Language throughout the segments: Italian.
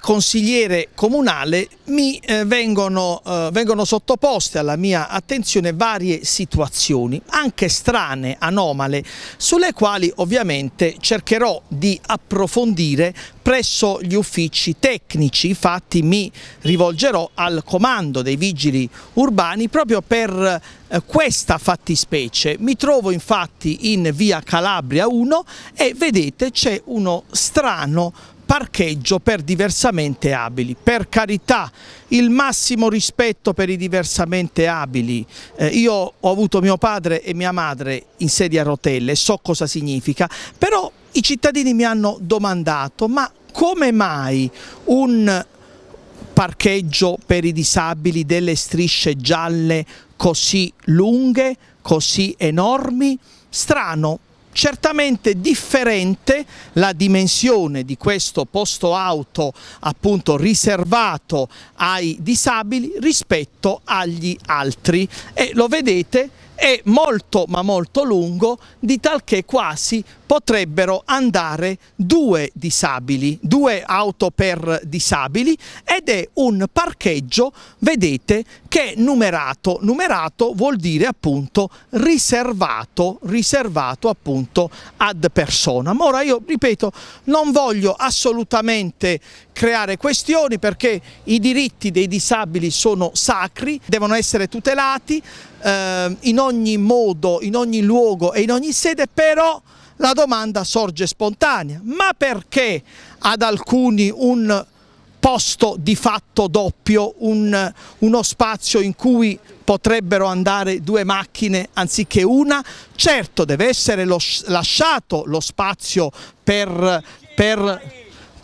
consigliere comunale mi eh, vengono, eh, vengono sottoposte alla mia attenzione varie situazioni, anche strane, anomale, sulle quali ovviamente cercherò di approfondire presso gli uffici tecnici, infatti mi rivolgerò al comando dei vigili urbani proprio per eh, questa fattispecie. Mi trovo infatti in via Calabria 1 e vedete c'è uno strano parcheggio per diversamente abili. Per carità, il massimo rispetto per i diversamente abili. Eh, io ho avuto mio padre e mia madre in sedia a rotelle, so cosa significa, però i cittadini mi hanno domandato ma come mai un parcheggio per i disabili delle strisce gialle così lunghe, così enormi? Strano, certamente differente la dimensione di questo posto auto appunto riservato ai disabili rispetto agli altri e lo vedete è molto ma molto lungo di talché quasi potrebbero andare due disabili, due auto per disabili ed è un parcheggio, vedete, che è numerato. Numerato vuol dire appunto riservato, riservato appunto ad personam. Ora io ripeto, non voglio assolutamente creare questioni perché i diritti dei disabili sono sacri, devono essere tutelati eh, in ogni modo, in ogni luogo e in ogni sede, però la domanda sorge spontanea, ma perché ad alcuni un posto di fatto doppio, un, uno spazio in cui potrebbero andare due macchine anziché una, certo deve essere lo, lasciato lo spazio per, per,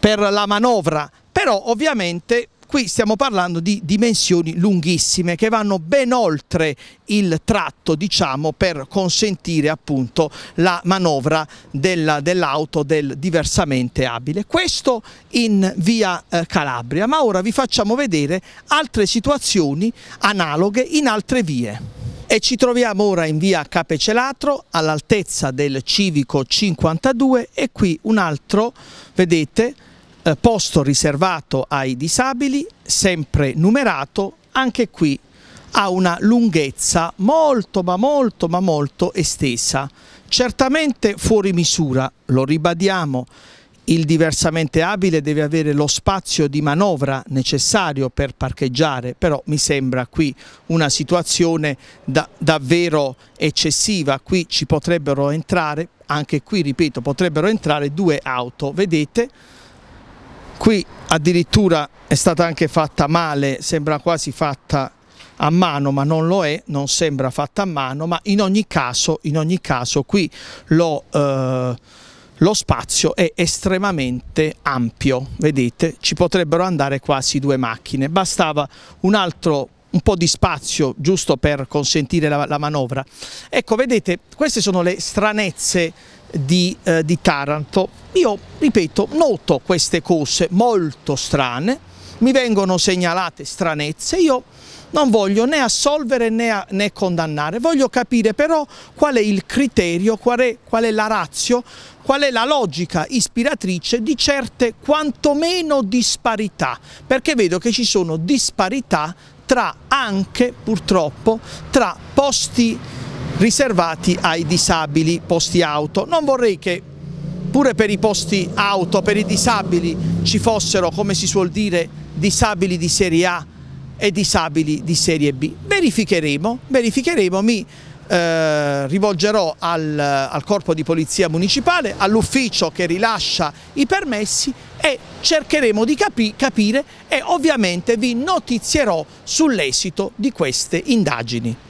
per la manovra, però ovviamente Qui stiamo parlando di dimensioni lunghissime che vanno ben oltre il tratto diciamo, per consentire appunto la manovra dell'auto dell del diversamente abile. Questo in via eh, Calabria, ma ora vi facciamo vedere altre situazioni analoghe in altre vie e ci troviamo ora in via Capecelatro all'altezza del civico 52 e qui un altro, vedete, eh, posto riservato ai disabili, sempre numerato, anche qui ha una lunghezza molto ma molto ma molto estesa, certamente fuori misura, lo ribadiamo, il diversamente abile deve avere lo spazio di manovra necessario per parcheggiare, però mi sembra qui una situazione da, davvero eccessiva, qui ci potrebbero entrare, anche qui ripeto, potrebbero entrare due auto, vedete? qui addirittura è stata anche fatta male, sembra quasi fatta a mano ma non lo è, non sembra fatta a mano ma in ogni caso, in ogni caso qui lo, eh, lo spazio è estremamente ampio, vedete ci potrebbero andare quasi due macchine, bastava un altro un po' di spazio giusto per consentire la, la manovra. Ecco vedete queste sono le stranezze di, eh, di Taranto. Io, ripeto, noto queste cose molto strane, mi vengono segnalate stranezze, io non voglio né assolvere né, a, né, condannare, voglio capire però qual è il criterio, qual è, qual è, la razio, qual è la logica ispiratrice di certe quantomeno disparità, perché vedo che ci sono disparità tra anche purtroppo tra posti riservati ai disabili posti auto. Non vorrei che pure per i posti auto, per i disabili ci fossero, come si suol dire, disabili di serie A e disabili di serie B. Verificheremo, verificheremo, mi eh, rivolgerò al, al corpo di polizia municipale, all'ufficio che rilascia i permessi e cercheremo di capi capire e ovviamente vi notizierò sull'esito di queste indagini.